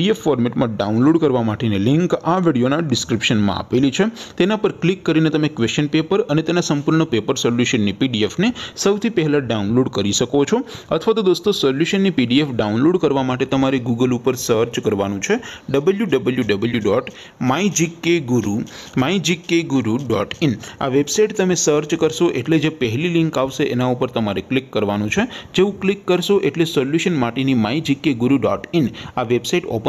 PDF ફોર્મેટમાં download કરવા માટેની લિંક આ વિડિયોના ડિસ્ક્રિપ્શનમાં આપેલી છે તેના પર ક્લિક કરીને તમે ક્વેશ્ચન પેપર અને તેના સંપૂર્ણનો પેપર સોલ્યુશનની PDF ને સૌથી પહેલા ડાઉનલોડ કરી શકો છો અથવા તો દોસ્તો સોલ્યુશનની PDF ડાઉનલોડ કરવા માટે તમારે Google ઉપર સર્ચ કરવાનું છે www.mygkguru mygkguru.in આ વેબસાઈટ તમે સર્ચ કરશો એટલે જે પહેલી લિંક આવશે એના ઉપર તમારે ક્લિક કરવાનું છે જે હું ક્લિક કરશું એટલે સોલ્યુશન માટેની mygkguru.in આ વેબસાઈટ ઓપન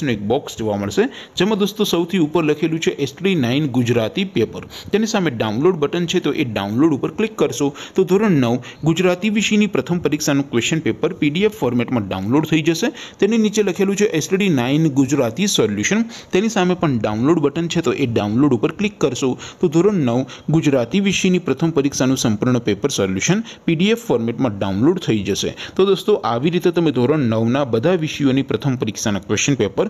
પચીસનું એક બોક્સ જોવા મળશે જેમાં દોસ્તો સૌથી ઉપર લખેલું છે એસટી નાઇન ગુજરાતી પેપર તેની સામે ડાઉનલોડ બટન છે તો એ ડાઉનલોડ ઉપર ક્લિક કરશો તો ધોરણ નવ ગુજરાતી વિષયની પ્રથમ પરીક્ષાનું ક્વેશ્ચન પેપર પીડીએફ ફોર્મેટમાં ડાઉનલોડ થઈ જશે તેની નીચે લખેલું છે એસટી નાઇન ગુજરાતી સોલ્યુશન તેની સામે પણ ડાઉનલોડ બટન છે તો એ ડાઉનલોડ ઉપર ક્લિક કરશો તો ધોરણ નવ ગુજરાતી વિષયની પ્રથમ પરીક્ષાનું સંપૂર્ણ પેપર સોલ્યુશન પીડીએફ ફોર્મેટમાં ડાઉનલોડ થઈ જશે તો દોસ્તો આવી રીતે તમે ધોરણ નવના બધા વિષયોની પ્રથમ પરીક્ષાના ક્વેશ્ચન પેપર